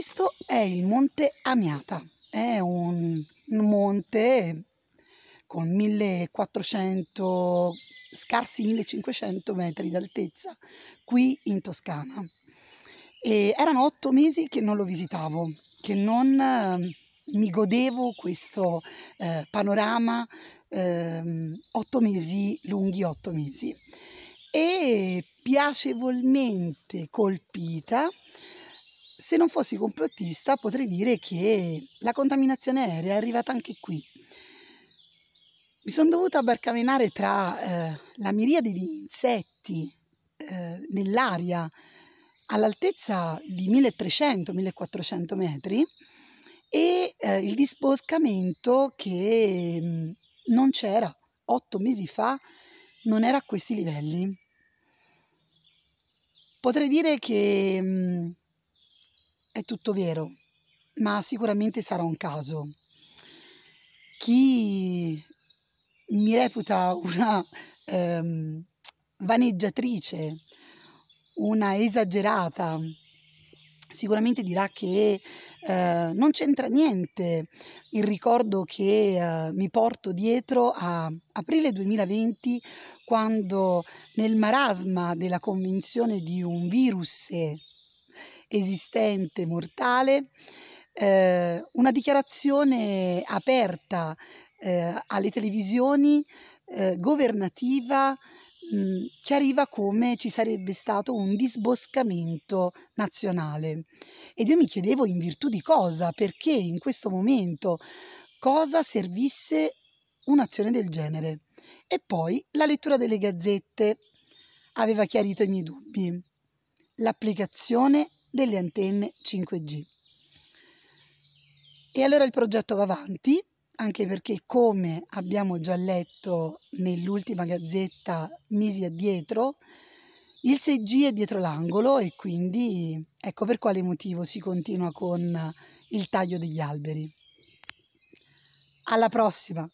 Questo è il monte Amiata, è un monte con 1400, scarsi 1500 metri d'altezza qui in Toscana. E erano otto mesi che non lo visitavo, che non eh, mi godevo questo eh, panorama, eh, otto mesi, lunghi otto mesi. E piacevolmente colpita se non fossi complottista potrei dire che la contaminazione aerea è arrivata anche qui. Mi sono dovuta barcamenare tra eh, la miriade di insetti eh, nell'aria all'altezza di 1300-1400 metri e eh, il disboscamento che mh, mm, non c'era otto mesi fa, non era a questi livelli. Potrei dire che mh, mm, è tutto vero, ma sicuramente sarà un caso. Chi mi reputa una ehm, vaneggiatrice, una esagerata, sicuramente dirà che eh, non c'entra niente il ricordo che eh, mi porto dietro a aprile 2020 quando nel marasma della convinzione di un virus e eh, esistente, mortale, eh, una dichiarazione aperta eh, alle televisioni eh, governativa mh, mm, che come ci sarebbe stato un disboscamento nazionale. Ed io mi chiedevo in virtù di cosa, perché in questo momento cosa servisse un'azione del genere. E poi la lettura delle gazzette aveva chiarito i miei dubbi. L'applicazione delle antenne 5G. E allora il progetto va avanti, anche perché come abbiamo già letto nell'ultima gazzetta mesi addietro, il 6G è dietro l'angolo e quindi ecco per quale motivo si continua con il taglio degli alberi. Alla prossima!